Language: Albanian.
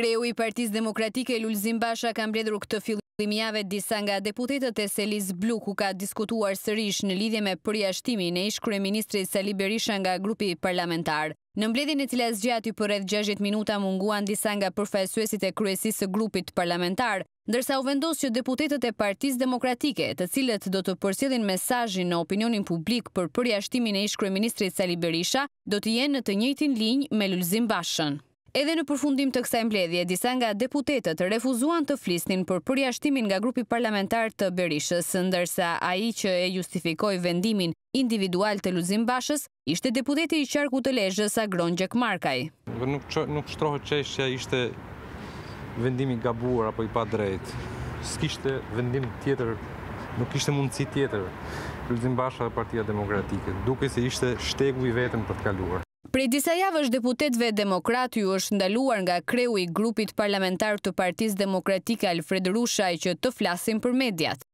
Kreu i Partis Demokratike Lulzim Basha ka mbledhur këtë fillimjave disa nga deputetët e Selis Blu ku ka diskutuar sërish në lidhje me përjashtimin e ish kryeministri Sali Berisha nga grupi parlamentar. Në mbledhjen e cilas gjati për rreth 60 minuta munguan disa nga përfaqësuesit e kryesisë së grupit parlamentar, ndërsa u vendos që deputetët e Partisë Demokratike, të cilët do të përsillin mesazhin në opinionin publik për përjashtimin e ish kryeministrit Sali Berisha, do të jenë në të njëjtin linjë me Lulzim Bashën. Edhe në përfundim të kësaj mbledhje, disa nga deputetët refuzuan të flisnin për përjashtimin nga grupi parlamentar të Berishës, ndërsa ai që e justifikoi vendimin individual të Luzim Bashës ishte deputeti i qarku të Lezhës Agron Gjekmarkaj. Nuk nuk shtrohet çështja ishte vendimi gabuar apo i padrejtë. S'kishte vendim tjetër, nuk kishte mundësi tjetër. Luzim Basha dhe Partia Demokratike, duke se ishte shtegu i vetëm për të kaluar. Prej disa javë është deputetve demokrati ju është ndaluar nga kreu i grupit parlamentar të partiz demokratika Alfred Rushaj që të flasim për mediat.